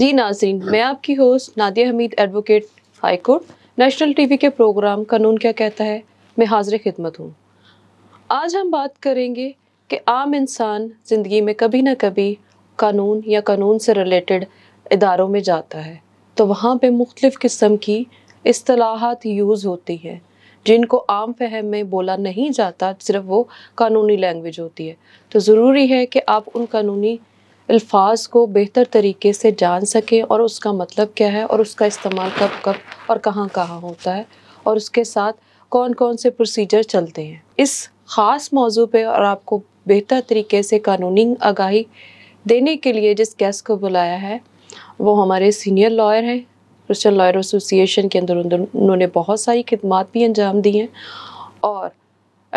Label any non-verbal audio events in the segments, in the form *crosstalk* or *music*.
जी नाजरीन मैं आपकी host Nadia Hameed advocate high court national TV के प्रोग्राम कानून क्या कहता है मैं हाजिर खिदमत हूँ आज हम बात करेंगे कि आम इंसान ज़िंदगी में कभी ना कभी कानून या कानून से रिलेटेड इदारों में जाता है तो वहाँ पे मुख्तलिफ़ किस्म की असलाहत यूज़ होती हैं जिनको आम फहम में बोला नहीं जाता सिर्फ वो कानूनी लैंग्वेज होती है तो ज़रूरी है कि आप उन कानूनी अल्फाज को बेहतर तरीके से जान सकें और उसका मतलब क्या है और उसका इस्तेमाल कब कब और कहाँ कहाँ होता है और उसके साथ कौन कौन से प्रोसीजर चलते हैं इस ख़ास मौजू पे और आपको बेहतर तरीके से कानूनी आगाही देने के लिए जिस गेस्ट को बुलाया है वो हमारे सीनियर लॉयर हैं क्रिश्चन लॉयर एसोसिएशन के अंदर उन्होंने बहुत सारी खदमात भी अंजाम दी हैं और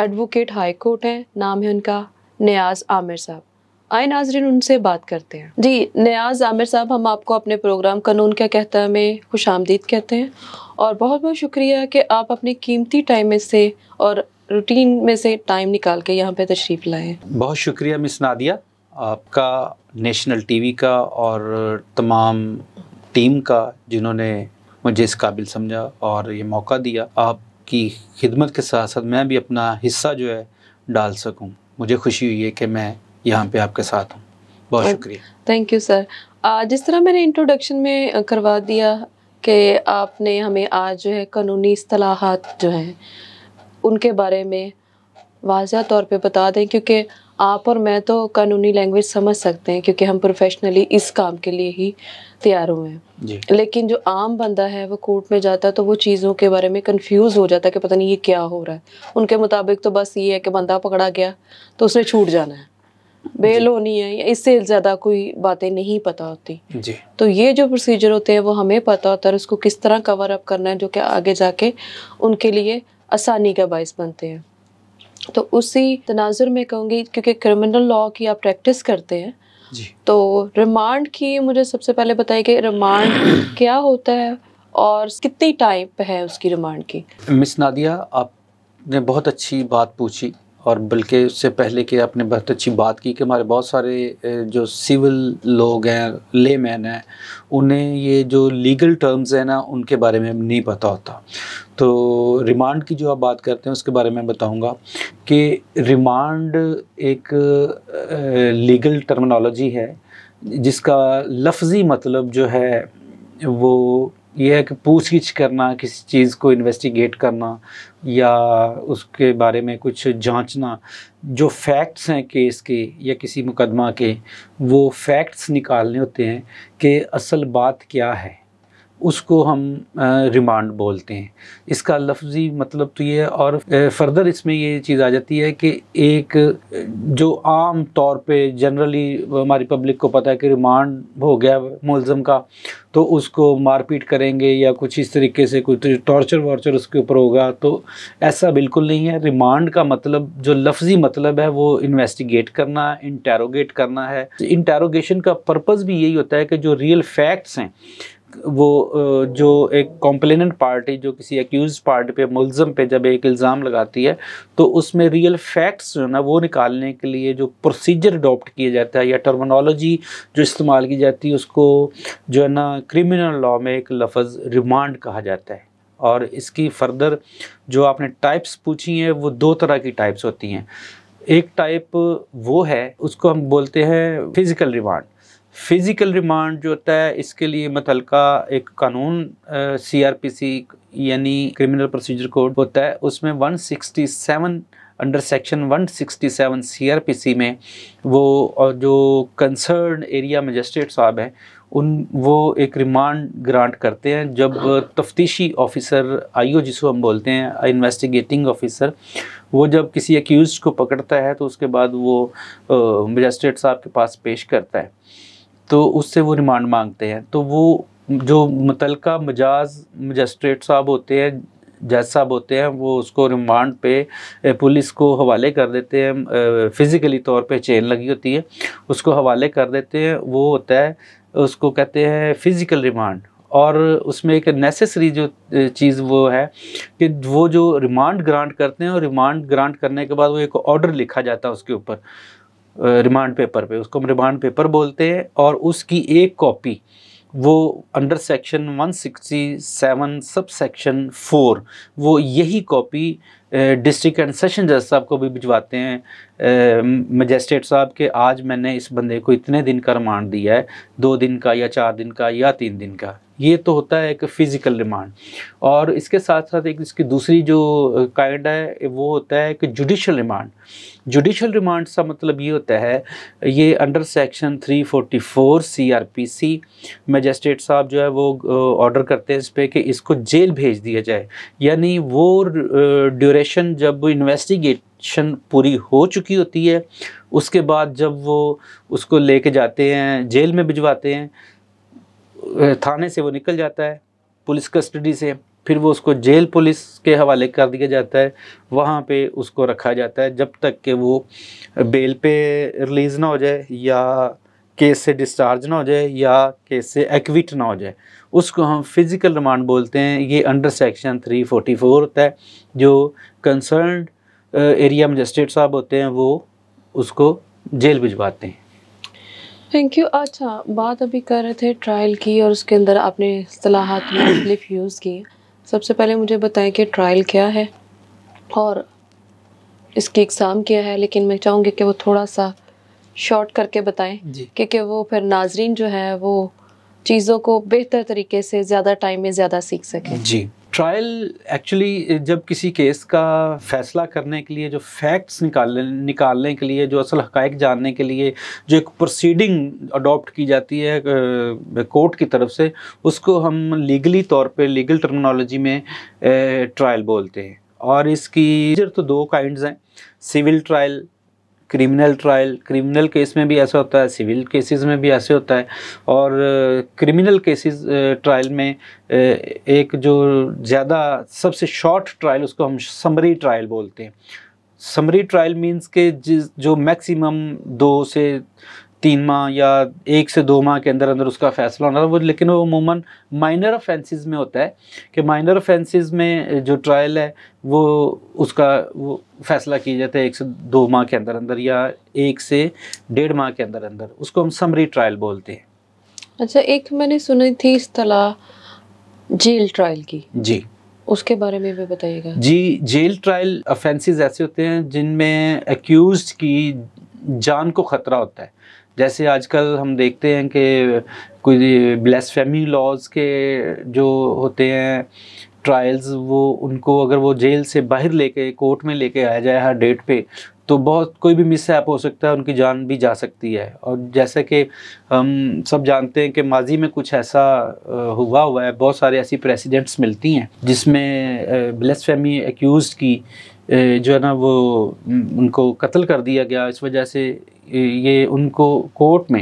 एडवोकेट हाई कोर्ट हैं नाम है उनका न्याज़ आमिर साहब आए नाजरीन उनसे बात करते हैं जी नयाज आमिर साहब हम आपको अपने प्रोग्राम कानून क्या कहता है में खुश आमदीद कहते हैं और बहुत बहुत शुक्रिया कि आप अपने कीमती टाइम में से और रूटीन में से टाइम निकाल के यहाँ पे तशरीफ़ लाए बहुत शुक्रिया मिस नादिया आपका नेशनल टीवी का और तमाम टीम का जिन्होंने मुझे इस काबिल समझा और ये मौका दिया आपकी खिदमत के साथ साथ मैं भी अपना हिस्सा जो है डाल सकूँ मुझे खुशी हुई है कि मैं यहाँ पे आपके साथ हूँ बहुत oh, शुक्रिया थैंक यू सर जिस तरह मैंने इंट्रोडक्शन में करवा दिया कि आपने हमें आज जो है कानूनी असलाहत जो हैं उनके बारे में वाजह तौर पे बता दें क्योंकि आप और मैं तो कानूनी लैंग्वेज समझ सकते हैं क्योंकि हम प्रोफेशनली इस काम के लिए ही तैयार हुए हैं लेकिन जो आम बंदा है वो कोर्ट में जाता है तो वो चीज़ों के बारे में कंफ्यूज हो जाता है कि पता नहीं ये क्या हो रहा है उनके मुताबिक तो बस ये है कि बंदा पकड़ा गया तो उसने छूट जाना है बेल होनी है इससे ज़्यादा कोई बातें नहीं पता होती जी तो ये जो प्रोसीजर होते हैं वो हमें पता होता है उसको किस तरह कवर अप करना है जो कि आगे जाके उनके लिए आसानी का बायस बनते हैं तो उसी तनाजुर में कहूँगी क्योंकि क्रिमिनल लॉ की आप प्रैक्टिस करते हैं तो रिमांड की मुझे सबसे पहले बताइए कि रिमांड क्या होता है और कितनी टाइम है उसकी रिमांड की मिस नादिया आपने बहुत अच्छी बात पूछी और बल्कि उससे पहले कि आपने बहुत अच्छी बात की कि हमारे बहुत सारे जो सिविल लोग हैं ले मैन हैं उन्हें ये जो लीगल टर्म्स हैं ना उनके बारे में नहीं पता होता तो रिमांड की जो आप बात करते हैं उसके बारे में बताऊंगा कि रिमांड एक लीगल टर्मिनोलॉजी है जिसका लफ्ज़ी मतलब जो है वो ये है कि पूछगिछ करना किसी चीज़ को इन्वेस्टिगेट करना या उसके बारे में कुछ जांचना जो फैक्ट्स हैं केस के या किसी मुकदमा के वो फैक्ट्स निकालने होते हैं कि असल बात क्या है उसको हम रिमांड बोलते हैं इसका लफ्जी मतलब तो ये है और फर्दर इसमें ये चीज़ आ जाती है कि एक जो आम तौर पे जनरली हमारी पब्लिक को पता है कि रिमांड हो गया मुलज़म का तो उसको मारपीट करेंगे या कुछ इस तरीके से कोई टॉर्चर तो वॉर्चर उसके ऊपर होगा तो ऐसा बिल्कुल नहीं है रिमांड का मतलब जो लफ्जी मतलब है वो इन्वेस्टिगेट करना इंटेरोगेट करना है इंटेरोगेशन का पर्पज़ भी यही होता है कि जो रियल फैक्ट्स हैं वो जो एक कॉम्प्लेनेंट पार्टी जो किसी एक्यूज पार्टी पे मुलजम पे जब एक इल्ज़ाम लगाती है तो उसमें रियल फैक्ट्स जो ना वो निकालने के लिए जो प्रोसीजर अडोप्ट किया जाता है या टर्मोनोलॉजी जो इस्तेमाल की जाती है उसको जो है ना क्रिमिनल लॉ में एक लफज रिमांड कहा जाता है और इसकी फर्दर जो आपने टाइप्स पूछी हैं वो दो तरह की टाइप्स होती हैं एक टाइप वो है उसको हम बोलते हैं फिज़िकल रिमांड फ़िज़िकल रिमांड जो होता है इसके लिए मुतलका एक कानून सी आर पी सी यानी क्रिमिनल प्रोसीजर कोड होता है उसमें 167 अंडर सेक्शन 167 सीआरपीसी में वो जो कंसर्न एरिया मजिस्ट्रेट साहब हैं उन वो एक रिमांड ग्रांट करते हैं जब तफ्तीशी ऑफिसर आईओ जिसको हम बोलते हैं इन्वेस्टिगेटिंग ऑफिसर वो जब किसी एक्यूज़ को पकड़ता है तो उसके बाद वो मजिस्ट्रेट साहब के पास पेश करता है तो उससे वो रिमांड मांगते हैं तो वो जो मुतल मजाज मजस्ट्रेट साहब होते हैं जज साहब होते हैं वो उसको रिमांड पे पुलिस को हवाले कर देते हैं फिज़िकली तौर पे चेन लगी होती है उसको हवाले कर देते हैं वो होता है उसको कहते हैं फ़िज़िकल रिमांड और उसमें एक नेसेसरी जो चीज़ वो है कि वो जो रिमांड ग्रांट करते हैं और रिमांड ग्रांट करने के बाद वो एक ऑर्डर लिखा जाता है उसके ऊपर रिमांड पेपर पे उसको हम रिमांड पेपर बोलते हैं और उसकी एक कॉपी वो under section 167 sub section four वो यही कॉपी डिस्ट्रिक्ट एंड सेशन जज साहब को भी भिजवाते हैं मजिस्ट्रेट साहब के आज मैंने इस बंदे को इतने दिन का रिमांड दिया है दो दिन का या चार दिन का या तीन दिन का ये तो होता है एक फ़िज़िकल रिमांड और इसके साथ साथ एक इसकी दूसरी जो काइंड है वो होता है कि जुडिशल रिमांड जुडिशल रिमांड का मतलब ये होता है ये अंडर सेक्शन 344 सीआरपीसी मजिस्ट्रेट साहब जो है वो ऑर्डर करते हैं इस पर कि इसको जेल भेज दिया जाए यानी वो ड्यूरेशन जब इन्वेस्टिगेट पूरी हो चुकी होती है उसके बाद जब वो उसको लेके जाते हैं जेल में भिजवाते हैं थाने से वो निकल जाता है पुलिस कस्टडी से फिर वो उसको जेल पुलिस के हवाले कर दिया जाता है वहाँ पे उसको रखा जाता है जब तक कि वो बेल पे रिलीज़ ना हो जाए या केस से डिस्चार्ज ना हो जाए या केस से एक्विट ना हो जाए उसको हम फिज़िकल रिमांड बोलते हैं ये अंडर सेक्शन 344 होता है जो कंसर्न एरिया मजिस्ट्रेट साहब होते हैं वो उसको जेल भिजवाते हैं थैंक यू अच्छा बात अभी कर रहे थे ट्रायल की और उसके अंदर आपने असलाहत मुख्तलिफ यूज़ की सबसे पहले मुझे बताएं कि ट्रायल क्या है और इसकी एग्ज़ाम क्या है लेकिन मैं चाहूँगी कि वो थोड़ा सा शॉर्ट करके बताएं क्योंकि वो फिर नाजरीन जो है वो चीज़ों को बेहतर तरीके से ज़्यादा टाइम में ज़्यादा सीख सकें जी ट्रायल एक्चुअली जब किसी केस का फैसला करने के लिए जो फैक्ट्स निकालने निकालने के लिए जो असल हकायक जानने के लिए जो एक प्रोसीडिंग अडॉप्ट की जाती है कोर्ट की तरफ से उसको हम लीगली तौर पे लीगल टर्मिनोलॉजी में ट्रायल बोलते हैं और इसकी तो दो काइंड्स हैं civil trial criminal trial criminal case में भी ऐसा होता है सिविल केसेस में भी ऐसे होता है और क्रिमिनल केसेस ट्रायल में एक जो ज़्यादा सबसे शॉर्ट ट्रायल उसको हम समरी ट्रायल बोलते हैं समरी ट्रायल मींस के जिस जो मैक्सिमम दो से तीन माह या एक से दो माह के अंदर अंदर उसका फैसला होना वो लेकिन वो अमूमन माइनर ऑफेंसेस में होता है कि माइनर ऑफेंसेस में जो ट्रायल है वो उसका वो फैसला किया जाता है एक से दो माह के अंदर अंदर या एक से डेढ़ माह के अंदर अंदर उसको हम समरी ट्रायल बोलते हैं अच्छा एक मैंने सुनी थी इतला जेल ट्रायल की जी उसके बारे में भी बताइएगा जी जेल ट्रायल ऑफेंसेस ऐसे होते हैं जिनमें एक्यूज की जान को ख़तरा होता है जैसे आजकल हम देखते हैं कि कुछ ब्लेसफेमी लॉज के जो होते हैं ट्रायल्स वो उनको अगर वो जेल से बाहर लेके कोर्ट में लेके आया जाए हर डेट पे तो बहुत कोई भी मिस हो सकता है उनकी जान भी जा सकती है और जैसे कि हम सब जानते हैं कि माजी में कुछ ऐसा हुआ हुआ है बहुत सारे ऐसी प्रेसिडेंट्स मिलती हैं जिसमें ब्लेसफेमी एक्यूज़ की जो है ना वो उनको कत्ल कर दिया गया इस वजह से ये उनको कोर्ट में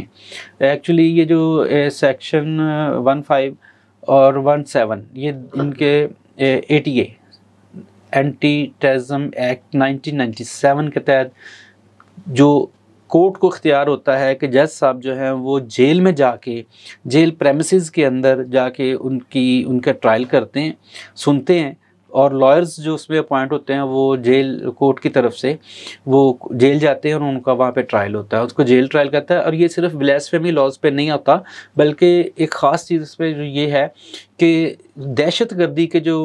एक्चुअली ये जो सेक्शन वन फाइव और वन सेवन ये इनके A T A anti terrorism act 1997 के तहत जो कोर्ट को इख्तियार होता है कि जज साहब जो हैं वो जेल में जाके जेल प्रेमिस के अंदर जाके उनकी उनका ट्रायल करते हैं सुनते हैं और लॉयर्स जो उसमें अपॉइंट होते हैं वो जेल कोर्ट की तरफ से वो जेल जाते हैं और उनका वहाँ पे ट्रायल होता है उसको जेल ट्रायल कहता है और ये सिर्फ ब्लैसफेमी लॉज पे नहीं आता बल्कि एक ख़ास चीज़ उस पर ये है कि दहशत गर्दी के जो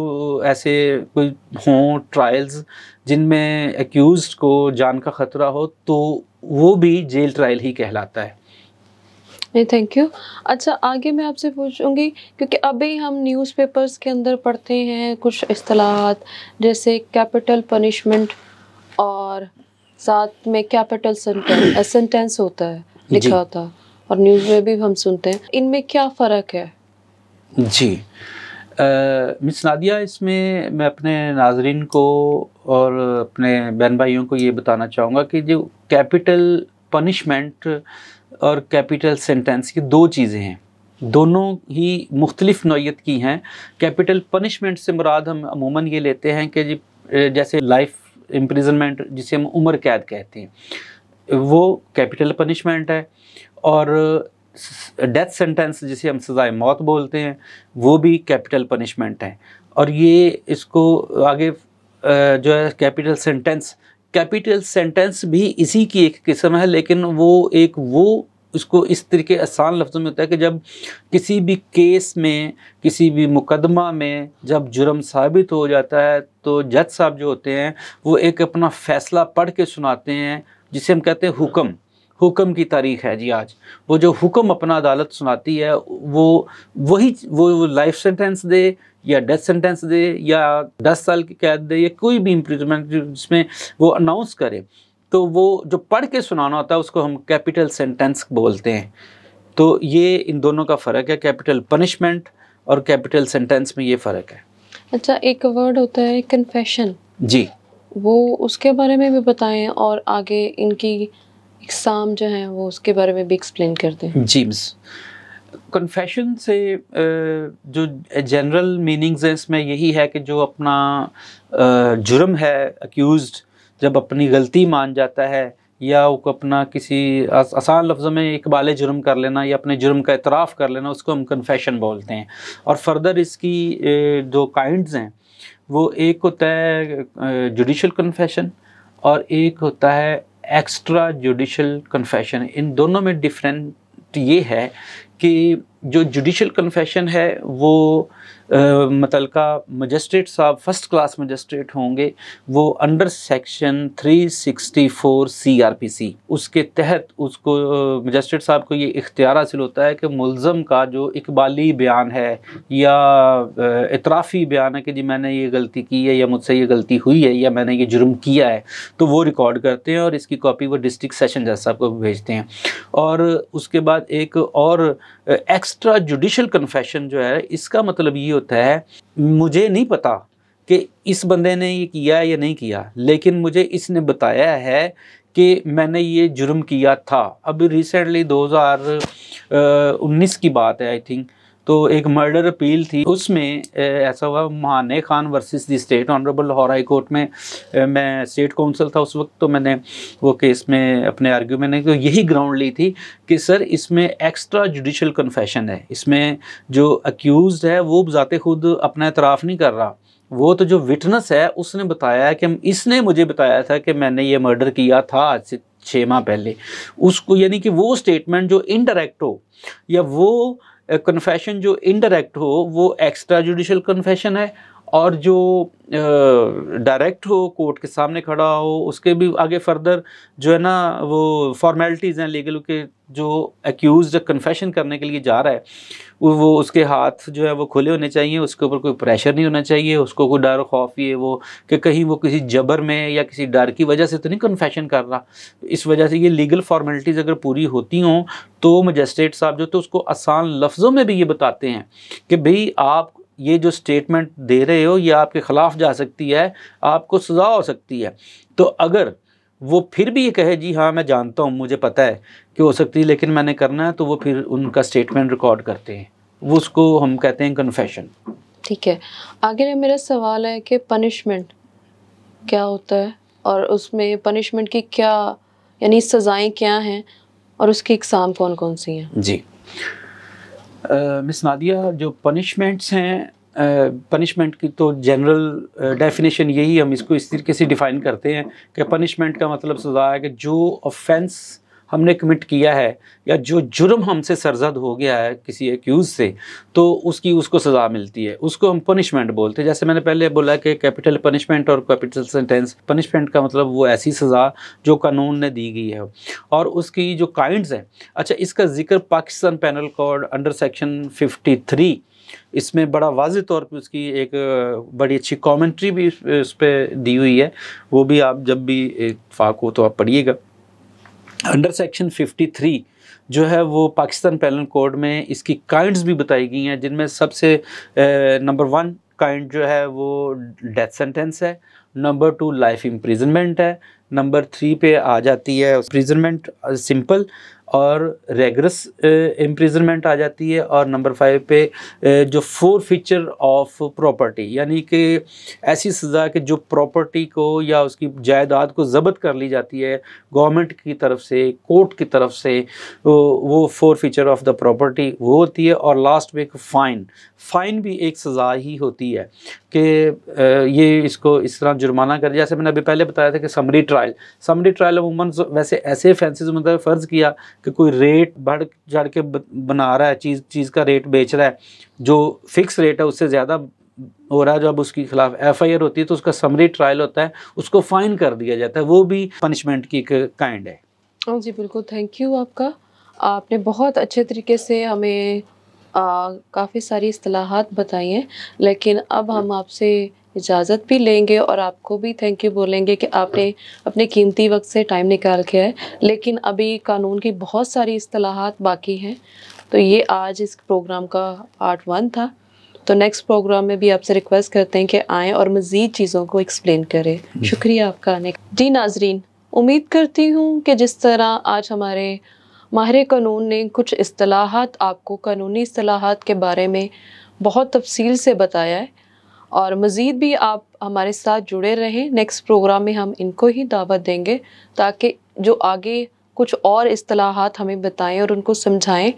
ऐसे कोई हों ट्रायल्स जिनमें एक्यूज़ को जान का ख़तरा हो तो वो भी जेल ट्रायल ही कहलाता है नहीं थैंक यू अच्छा आगे मैं आपसे पूछूंगी क्योंकि अभी हम न्यूज़पेपर्स के अंदर पढ़ते हैं कुछ असलाहत जैसे कैपिटल पनिशमेंट और साथ में कैपिटल सेंटेंस *coughs* होता है लिखा होता है और न्यूज़ में भी हम सुनते हैं इनमें क्या फ़र्क है जी मिस नादिया इसमें मैं अपने नाजरीन को और अपने बहन भाइयों को ये बताना चाहूँगा कि जो कैपिटल पनिशमेंट और कैपिटल सेंटेंस ये दो चीज़ें हैं दोनों ही मुख्तलिफ नौत की हैं कैपिटल पनिशमेंट से मुराद हम अमूमन ये लेते हैं कि जी जैसे लाइफ इम्प्रिजनमेंट जिसे हम उम्र कैद कहते हैं वो कैपिटल पनिशमेंट है और डेथ सेंटेंस जिसे हम सज़ाए मौत बोलते हैं वो भी कैपिटल पनिशमेंट है और ये इसको आगे जो है कैपिटल सेंटेंस कैपिटल सेंटेंस भी इसी की एक किस्म है लेकिन वो एक वो इसको इस तरीके आसान लफ्ज़ों में होता है कि जब किसी भी केस में किसी भी मुकदमा में जब जुर्म साबित हो जाता है तो जज साहब जो होते हैं वो एक अपना फ़ैसला पढ़ के सुनाते हैं जिसे हम कहते हैं हुक्म हुक्म की तारीख है जी आज वो जो हुक्म अपना अदालत सुनाती है वो वही वो लाइफ सेंटेंस दे या डेथ सेंटेंस दे या दस साल की कैद दे या कोई भी इम्प्रिजमेंट जिसमें वो अनाउंस करे तो वो जो पढ़ के सुनाना होता है उसको हम कैपिटल सेंटेंस बोलते हैं तो ये इन दोनों का फ़र्क है कैपिटल पनिशमेंट और कैपिटल सेंटेंस में ये फ़र्क है अच्छा एक वर्ड होता है कन्फेशन जी वो उसके बारे में भी बताएं और आगे इनकी इकसाम जो हैं वो उसके बारे में भी एक्सप्लेन करते हैं जी मिस कन्फेशन से जो जनरल मीनिंग्स हैं इसमें यही है कि जो अपना जुर्म है अक्यूज़ जब अपनी गलती मान जाता है या वो अपना किसी आसान लफ्ज़ों में इकबाल जुर्म कर लेना या अपने जुर्म का इतराफ़ कर लेना उसको हम कन्फेशन बोलते हैं और फर्दर इसकी दो काइंड्स हैं वो एक होता है जुडिशल कन्फेशन और एक होता है एक्स्ट्रा जुडिशल कन्फेशन इन दोनों में डिफरेंट ये है कि जो जुडिशल कन्फेशन है वो मतलका मजिस्ट्रेट साहब फर्स्ट क्लास मजिस्ट्रेट होंगे वो अंडर सेक्शन 364 सीआरपीसी उसके तहत उसको मजिस्ट्रेट साहब को ये इख्तियार हासिल होता है कि मुलज़म का जो इकबाली बयान है या इतराफ़ी बयान है कि जी मैंने ये गलती की है या मुझसे ये गलती हुई है या मैंने ये जुर्म किया है तो वो रिकॉर्ड करते हैं और इसकी कॉपी वो डिस्ट्रिक्ट सेशन जज साहब को भेजते हैं और उसके बाद एक और एक्स्ट्रा जुडिशल कन्फेशन जो है इसका मतलब ये होता है मुझे नहीं पता कि इस बंदे ने ये किया या नहीं किया लेकिन मुझे इसने बताया है कि मैंने ये जुर्म किया था अभी रिसेंटली 2019 की बात है आई थिंक तो एक मर्डर अपील थी उसमें ऐसा हुआ Mahan Khan versus the state honourable Lahore high court में मैं स्टेट काउंसिल था उस वक्त तो मैंने वो केस में अपने आर्ग्यूमेंट तो यही ग्राउंड ली थी कि सर इसमें एक्स्ट्रा जुडिशल कन्फेशन है इसमें जो अक्यूज़ है वो बजाते खुद अपना इतराफ़ नहीं कर रहा वो तो जो विटनेस है उसने बताया कि इसने मुझे बताया था कि मैंने ये मर्डर किया था आज से छः माह पहले उसको यानी कि वो स्टेटमेंट जो इनडायरेक्ट हो या वो कन्फेशन जो इनडायरेक्ट हो वो एक्स्ट्रा जुडिशल कन्फेशन है और जो डायरेक्ट हो कोर्ट के सामने खड़ा हो उसके भी आगे फर्दर जो है ना वो फॉर्मेलिटीज़ हैं लीगल के जो एक्यूज कन्फेशन करने के लिए जा रहा है वो वो उसके हाथ जो है वो खुले होने चाहिए उसके ऊपर कोई प्रेशर नहीं होना चाहिए उसको कोई डर खौफ ये वो कि कहीं वो किसी जबर में या किसी डर की वजह से तो नहीं कन्फेशन कर रहा इस वजह से ये लीगल फॉर्मेलिटीज़ अगर पूरी होती हों तो मजस्ट्रेट साहब जो तो उसको आसान लफ्ज़ों में भी ये बताते हैं कि भई आप ये जो स्टेटमेंट दे रहे हो ये आपके ख़िलाफ़ जा सकती है आपको सज़ा हो सकती है तो अगर वो फिर भी ये कहे जी हाँ मैं जानता हूँ मुझे पता है कि हो सकती है लेकिन मैंने करना है तो वो फिर उनका स्टेटमेंट रिकॉर्ड करते हैं वो उसको हम कहते हैं कन्फेशन ठीक है आगे मेरा सवाल है कि पनिशमेंट क्या होता है और उसमें पनिशमेंट की क्या यानी सज़ाएं क्या हैं और उसकी इकसाम कौन कौन सी हैं जी मिस नादिया जो पनिशमेंट्स हैं पनिशमेंट की तो जनरल डेफिनेशन यही हम इसको इस तरीके से डिफ़ाइन करते हैं कि पनिशमेंट का मतलब सजा है कि जो ऑफेंस हमने कमिट किया है या जो जुर्म हमसे सरजद हो गया है किसी एक्यूज़ से तो उसकी उसको सज़ा मिलती है उसको हम पनिशमेंट बोलते हैं जैसे मैंने पहले बोला कि कैपिटल पनिशमेंट और कैपिटल सेंटेंस पनिशमेंट का मतलब वो ऐसी सज़ा जो कानून ने दी गई है और उसकी जो काइंड्स हैं अच्छा इसका जिक्र Pakistan penal code under section fifty three इसमें बड़ा वाज तौर पे उसकी एक बड़ी अच्छी कमेंट्री भी इस पर दी हुई है वो भी आप जब भी फाक हो तो आप पढ़िएगा अंडर सेक्शन 53 जो है वो पाकिस्तान पैनल कोड में इसकी काइंड्स भी बताई गई हैं जिनमें सबसे नंबर वन काइंड जो है वो डेथ सेंटेंस है नंबर टू लाइफ इम्प्रिजनमेंट है नंबर थ्री पे आ जाती है प्रिजनमेंट सिंपल और रेगरस इम्प्रिजनमेंट आ जाती है और नंबर फाइव पे जो फोर फीचर ऑफ प्रॉपर्टी यानी कि ऐसी सज़ा कि जो प्रॉपर्टी को या उसकी जायदाद को ज़ब्त कर ली जाती है गवर्नमेंट की तरफ से कोर्ट की तरफ से वो forfeiture of the property वो होती है और लास्ट में एक फ़ाइन फ़ाइन भी एक सज़ा ही होती है कि ये इसको इस तरह जुर्माना कर जैसे मैंने अभी पहले बताया था कि समरी ट्रायल समरी ट्रायल अमूमन वैसे ऐसे फैंसिस मतलब फ़र्ज़ किया कि कोई रेट बढ़ चढ़ के बना रहा है चीज़ चीज़ का रेट बेच रहा है जो फिक्स रेट है उससे ज़्यादा हो रहा है जब उसके खिलाफ एफ आई आर होती है तो उसका समरी ट्रायल होता है उसको फाइन कर दिया जाता है वो भी पनिशमेंट की एक काइंड है हाँ जी बिल्कुल थैंक यू आपका आपने बहुत अच्छे तरीके से हमें काफ़ी सारी असलाहत बताई हैं लेकिन अब हम आपसे इजाज़त भी लेंगे और आपको भी थैंक यू बोलेंगे कि आपने अपने कीमती वक्त से टाइम निकाल के आए लेकिन अभी कानून की बहुत सारी असलाहत बाकी हैं तो ये आज इस प्रोग्राम का आर्ट वन था तो नेक्स्ट प्रोग्राम में भी आपसे रिक्वेस्ट करते हैं कि आएँ और मज़ीद चीज़ों को एक्सप्लेन करें शुक्रिया आपका आने का जी नाजरीन उम्मीद करती हूँ कि जिस तरह आज हमारे माहिर कानून ने कुछ असलाहत आपको कानूनी असलाहत के बारे में बहुत तफसील से बताया है और मज़ीद भी आप हमारे साथ जुड़े रहें नेक्स्ट प्रोग्राम में हम इनको ही दावत देंगे ताकि जो आगे कुछ और असलाहत हमें बताएं और उनको समझाएं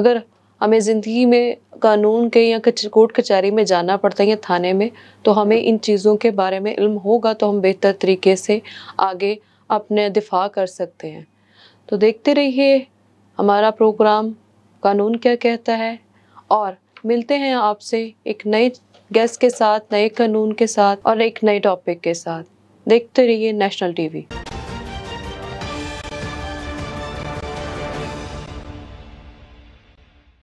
अगर हमें ज़िंदगी में कानून के या कोर्ट कचहरी में जाना पड़ता है या थाने में तो हमें इन चीज़ों के बारे में इल्म होगा तो हम बेहतर तरीके से आगे अपने दिफा कर सकते हैं तो देखते रहिए हमारा प्रोग्राम कानून क्या कहता है और मिलते हैं आपसे एक नए गेस्ट के साथ नए कानून के साथ और एक नए टॉपिक के साथ देखते रहिए नेशनल टीवी